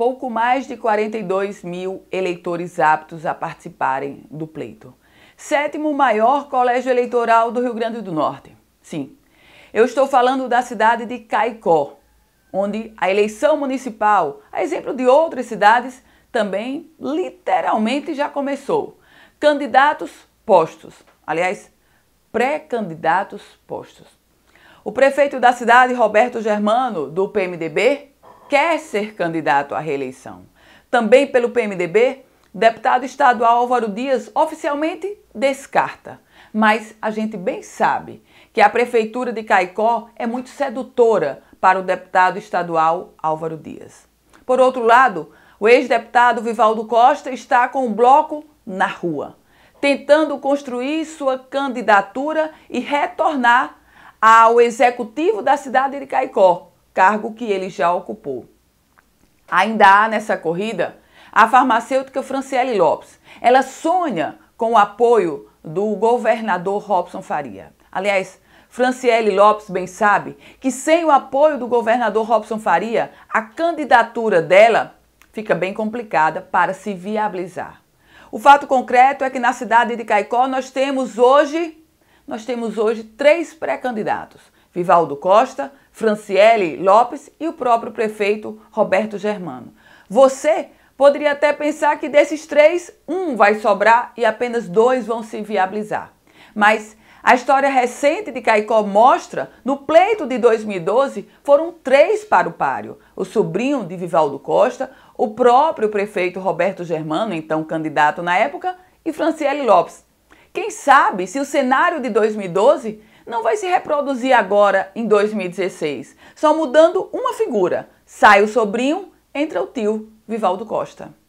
pouco mais de 42 mil eleitores aptos a participarem do pleito. Sétimo maior colégio eleitoral do Rio Grande do Norte. Sim, eu estou falando da cidade de Caicó, onde a eleição municipal, a exemplo de outras cidades, também literalmente já começou. Candidatos postos, aliás, pré-candidatos postos. O prefeito da cidade, Roberto Germano, do PMDB, quer ser candidato à reeleição. Também pelo PMDB, deputado estadual Álvaro Dias oficialmente descarta. Mas a gente bem sabe que a prefeitura de Caicó é muito sedutora para o deputado estadual Álvaro Dias. Por outro lado, o ex-deputado Vivaldo Costa está com o bloco na rua, tentando construir sua candidatura e retornar ao executivo da cidade de Caicó, cargo que ele já ocupou. Ainda há nessa corrida a farmacêutica Franciele Lopes. Ela sonha com o apoio do governador Robson Faria. Aliás, Franciele Lopes bem sabe que sem o apoio do governador Robson Faria, a candidatura dela fica bem complicada para se viabilizar. O fato concreto é que na cidade de Caicó nós temos hoje, nós temos hoje três pré-candidatos. Vivaldo Costa, Franciele Lopes e o próprio prefeito Roberto Germano. Você poderia até pensar que desses três, um vai sobrar e apenas dois vão se viabilizar. Mas a história recente de Caicó mostra, no pleito de 2012, foram três para o páreo. O sobrinho de Vivaldo Costa, o próprio prefeito Roberto Germano, então candidato na época, e Franciele Lopes. Quem sabe se o cenário de 2012 não vai se reproduzir agora em 2016, só mudando uma figura. Sai o sobrinho, entra o tio Vivaldo Costa.